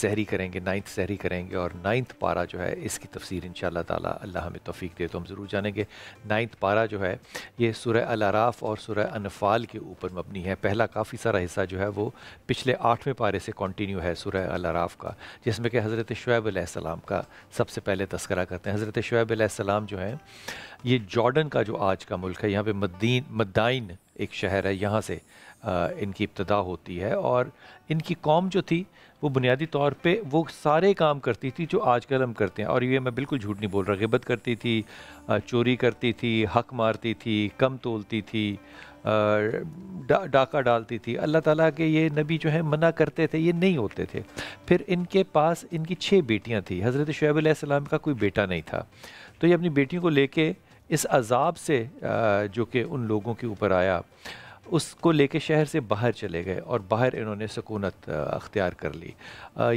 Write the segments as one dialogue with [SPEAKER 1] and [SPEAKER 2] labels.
[SPEAKER 1] सहरी करेंगे नाइन्थ सहरी करेंगे और नाइन्थ पारा जो है इसकी तफसीर इन ताली अल्लाह हमें तोफ़ी दे तो हम ज़रूर जानेंगे नाइन्थ पारा जो है ये सुरह अलाराफ़ और सुरह अनफाल के ऊपर मबनी है पहला काफ़ी सारा हिस्सा जो है वो पिछले आठवें पारे से कंटिन्यू है सुरह अलाराफ़ का जिसमें कि हज़रत शुएब आसमाम का सबसे पहले तस्करा करते हैं हज़रत शुएब आसमाम जो है ये जॉर्डन का जो आज का मुल्क है यहाँ पर मद्दीन मद्दाइन एक शहर है यहाँ से इनकी इब्तदा होती है और इनकी कौम जो थी वो बुनियादी तौर पे वो सारे काम करती थी जो आजकल हम करते हैं और ये मैं बिल्कुल झूठ नहीं बोल रहा गिबत करती थी चोरी करती थी हक मारती थी कम तोलती थी डा, डाका डालती थी अल्लाह ताला के ये नबी जो है मना करते थे ये नहीं होते थे फिर इनके पास इनकी छः बेटियाँ थी हज़रत शुब का कोई बेटा नहीं था तो ये अपनी बेटियों को ले इस अजाब से जो कि उन लोगों के ऊपर आया उसको लेके शहर से बाहर चले गए और बाहर इन्होंने सकूनत अख्तियार कर ली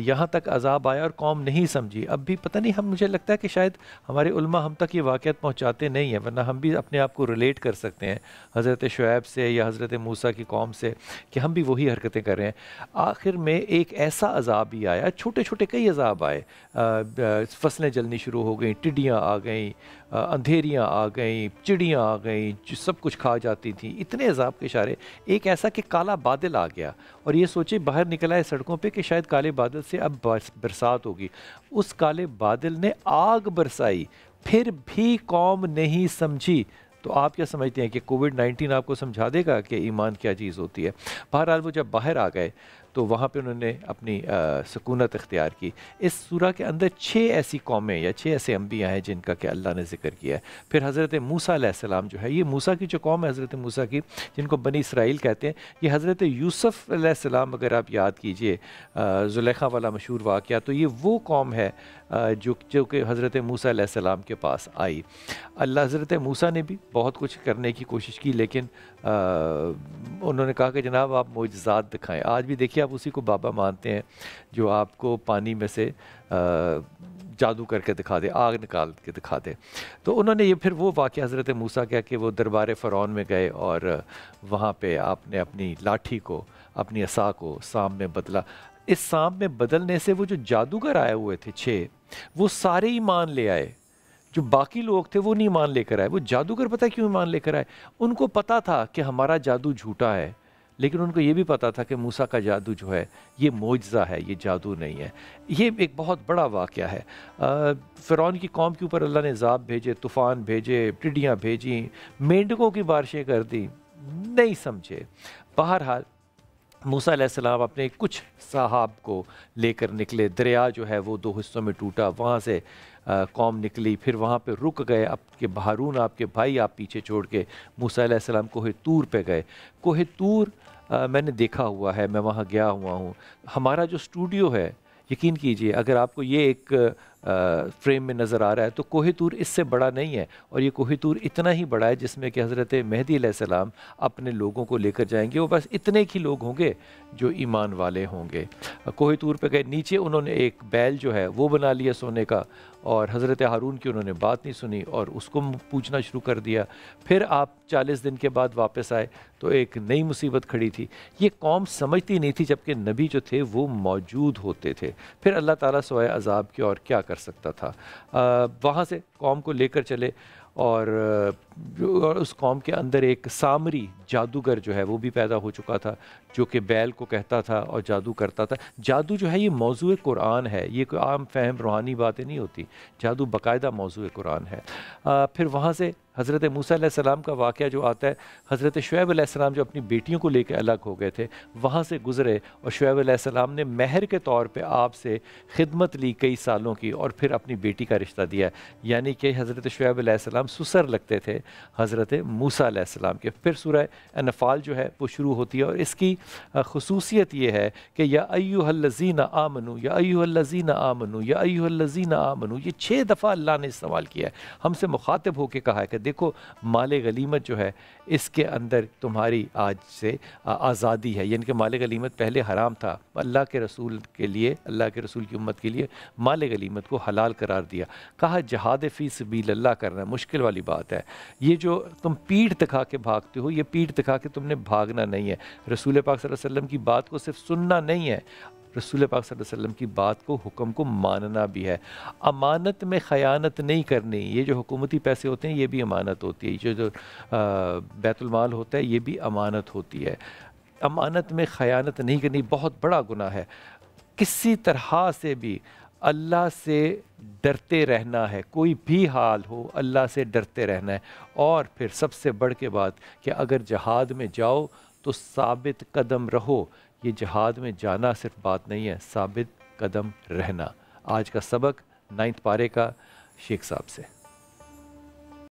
[SPEAKER 1] यहाँ तक अजाब आया और कौम नहीं समझी अब भी पता नहीं हम मुझे लगता है कि शायद हमारे उल्मा हम तक ये वाक़ पहुँचाते नहीं हैं वरना हम भी अपने आप को रिलेट कर सकते हैं हज़रत शुएब से या हज़रत मूसा की कौम से कि हम भी वही हरकतें कर रहे हैं आखिर में एक ऐसा अजाब ही आया छोटे छोटे कई अजाब आए फसलें जलनी शुरू हो गई टिड्डियाँ आ गई अंधेरियाँ आ गई चिड़ियाँ आ गई सब कुछ खा जाती थी इतने अजाब के इशारे एक ऐसा कि काला बादल आ गया और ये सोचे बाहर निकला है सड़कों पे कि शायद काले बादल से अब बरसात होगी उस काले बादल ने आग बरसाई फिर भी कौम नहीं समझी तो आप क्या समझते हैं कि कोविड 19 आपको समझा देगा कि ईमान क्या चीज़ होती है बहरहाल वो जब बाहर आ गए तो वहाँ पर उन्होंने अपनी सकूनत अख्तियार की इस सूरा के अंदर छः ऐसी कौमें या छः ऐसे अम्बियाँ हैं जिनका कि अल्लाह ने जिक्र किया है फिर हज़रत मूसा सलाम जो है ये मूसा की जो कौम है हज़रत मूसा की जिनको बनी इसराइल कहते हैं ये हज़रत यूसफ़्लाम अगर आप याद कीजिए जुलेखा वाला मशहूर वाक़ तो ये वो कौम है जो जो कि हज़रत मूसा के पास आई अल्लाह हज़रत मूसा ने भी बहुत कुछ करने की कोशिश की लेकिन आ, उन्होंने कहा कि जनाब आप मोजात दिखाएँ आज भी देखिए आप उसी को बाबा मानते हैं जो आपको पानी में से जादू करके दिखा दे आग निकाल के दिखा दे तो उन्होंने ये फिर वो वाक़ हज़रत मूसा क्या कि वो दरबार फ़रौन में गए और वहाँ पे आपने अपनी लाठी को अपनी असा को सांप में बदला इस सांप में बदलने से वो जो जादूगर आए हुए थे छः वो सारे ही मान ले आए जो बाकी लोग थे वो नहीं मान लेकर आए वो जादूगर पता क्यों मान लेकर आए उनको पता था कि हमारा जादू झूठा है लेकिन उनको ये भी पता था कि मूसा का जादू जो है ये मुआजा है ये जादू नहीं है ये एक बहुत बड़ा वाक़ है फ़िरौन की कौम के ऊपर अल्लाह ने ज़ाब भेजे तूफ़ान भेजे टिड्डियाँ भेजी मेंढकों की बारिशें कर दी नहीं समझे बहरहाल मूसा सलाम अपने कुछ साहब को लेकर निकले दरिया जो है वो दो हिस्सों में टूटा वहाँ से आ, कौम निकली फिर वहाँ पे रुक गए आपके हारून आपके भाई आप पीछे छोड़ के मूसा सलाम कोहे तूर पे गए कोहे तूर आ, मैंने देखा हुआ है मैं वहाँ गया हुआ हूँ हमारा जो स्टूडियो है यकीन कीजिए अगर आपको ये एक फ्रेम में नज़र आ रहा है तो कोहितूर इससे बड़ा नहीं है और ये कोहितूर इतना ही बड़ा है जिसमें कि हज़रत मेहदी सलाम अपने लोगों को लेकर जाएंगे वो बस इतने ही लोग होंगे जो ईमान वाले होंगे कोहितूर पे गए नीचे उन्होंने एक बैल जो है वो बना लिया सोने का और हज़रत हारून की उन्होंने बात नहीं सुनी और उसको पूछना शुरू कर दिया फिर आप चालीस दिन के बाद वापस आए तो एक नई मुसीबत खड़ी थी ये कौम समझती नहीं थी जबकि नबी जो थे वो मौजूद होते थे फिर अल्लाह ताला सवाए अजाब की और क्या कर सकता था वहाँ से कौम को लेकर चले और जो और उस कौम के अंदर एक सामरी जादूगर जो है वो भी पैदा हो चुका था जो कि बैल को कहता था और जादू करता था जादू जो है ये मौजू कुरान है ये कोई आम फहम रूहानी बातें नहीं होती जादू बाकायदा मौजू कुरान है आ, फिर वहाँ से हज़रत मूसम का वाक़ जो आता है हज़रत आसमाम जो अपनी बेटियों को लेकर अलग हो गए थे वहाँ से गुज़रे और आसमाम ने महर के तौर पर आपसे खिदमत ली कई सालों की और फिर अपनी बेटी का रिश्ता दिया यानी कि हज़रत आसमाम सुसर लगते थे हज़रत मूसा के फिर सूरह अनफ़ाल जो है वो शुरू होती है और इसकी खसूसियत ये है कि या अयुहल्लजीन आमनु या अयुहल्लजीन आमनु या अयुहल्लजीन आमनु ये छः दफ़ा अल्लाह ने इस्तेमाल किया है हमसे मुखातब होकर कहा है कि देखो माल गलीमत जो है इसके अंदर तुम्हारी आज से आज़ादी है यानी कि माल गलीमत पहले हराम था अल्लाह के रसूल के लिए अल्लाह के रसूल की उम्मत के लिए माल गलीमत को हलाल करार दिया कहा जहाद फ़ी सबील अल्लाह करना मुश्किल वाली बात है ये जो तुम पीठ दिखा के भागते हो ये पीठ दिखा के तुमने भागना नहीं है रसूल पाक वसल्लम की बात को सिर्फ सुनना नहीं है रसूल पाक वसल्लम की बात को हुक्म को मानना भी है अमानत में ख़यानत नहीं करनी ये जो हुकूमती पैसे होते हैं ये भी अमानत होती है ये जो, जो बैतुलमाल होता है ये भी अमानत होती है अमानत में ख़यानत नहीं करनी बहुत बड़ा गुनाह है किसी तरह से भी अल्लाह से डरते रहना है कोई भी हाल हो अल्लाह से डरते रहना है और फिर सबसे बढ़ के बात कि अगर जहाद में जाओ तो साबित कदम रहो ये जहाद में जाना सिर्फ बात नहीं है साबित कदम रहना आज का सबक नाइन्थ पारे का शेख साहब से